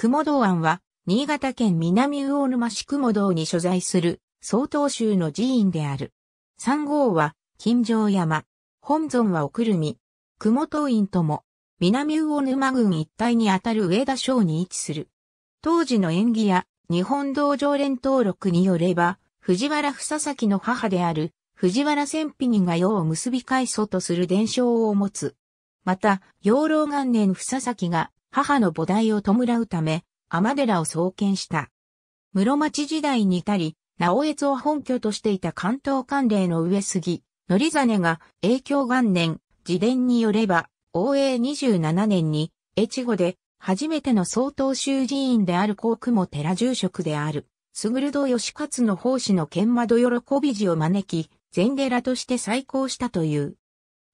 雲道庵は、新潟県南魚沼市雲道に所在する、曹洞宗の寺院である。三号は、金城山。本尊はおくるみ。雲道院とも、南魚沼郡一帯にあたる上田省に位置する。当時の縁起や日本道常連登録によれば、藤原房崎の母である藤原千比人が世を結びそうとする伝承を持つ。また、養老元年さきが母の母代を弔うため、天寺を創建した。室町時代に至り、直江津を本拠としていた関東関連の上杉、則真が影響元年、自伝によれば、応永27年に、越後で、初めての総統衆寺院である高雲寺住職である、すぐる義勝の奉仕の剣窓喜び寺を招き、禅寺として再興したという。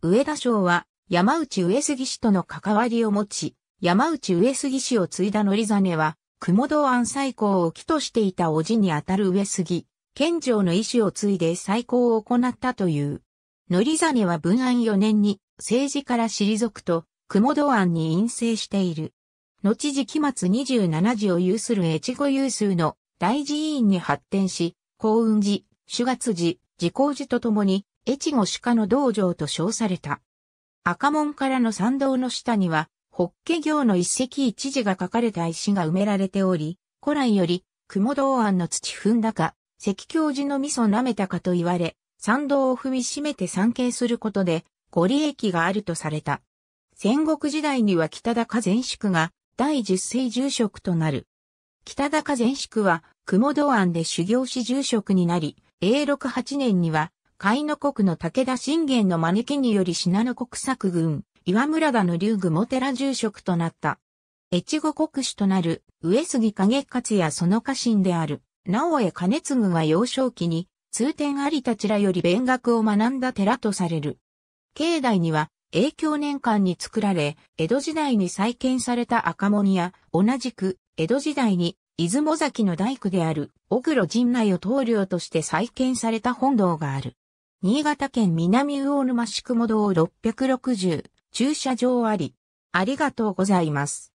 上田省は、山内上杉氏との関わりを持ち、山内上杉氏を継いだ則真は、雲道安最高を起としていた叔父にあたる上杉、県庁の意志を継いで再興を行ったという。則真は文安4年に政治から退くと、雲道安に陰性している。後時期末27時を有する越後有数の大寺員に発展し、幸運寺、主月寺、寺光寺とともに、越後鹿の道場と称された。赤門からの参道の下には、ホッケ行の一石一字が書かれた石が埋められており、古来より、雲道庵の土踏んだか、石教寺の味噌舐めたかと言われ、参道を踏みしめて参詣することで、ご利益があるとされた。戦国時代には北高前宿が第十世住職となる。北高前宿は雲道庵で修行し住職になり、永禄8年には、海の国の武田信玄の招きにより信濃国作軍、岩村田の竜も寺住職となった。越後国主となる上杉景勝やその家臣である直江兼次が幼少期に通天有たちらより勉学を学んだ寺とされる。境内には永久年間に作られ、江戸時代に再建された赤門や、同じく江戸時代に出雲崎の大工である小黒陣内を棟梁として再建された本堂がある。新潟県南魚沼宿も堂660駐車場あり。ありがとうございます。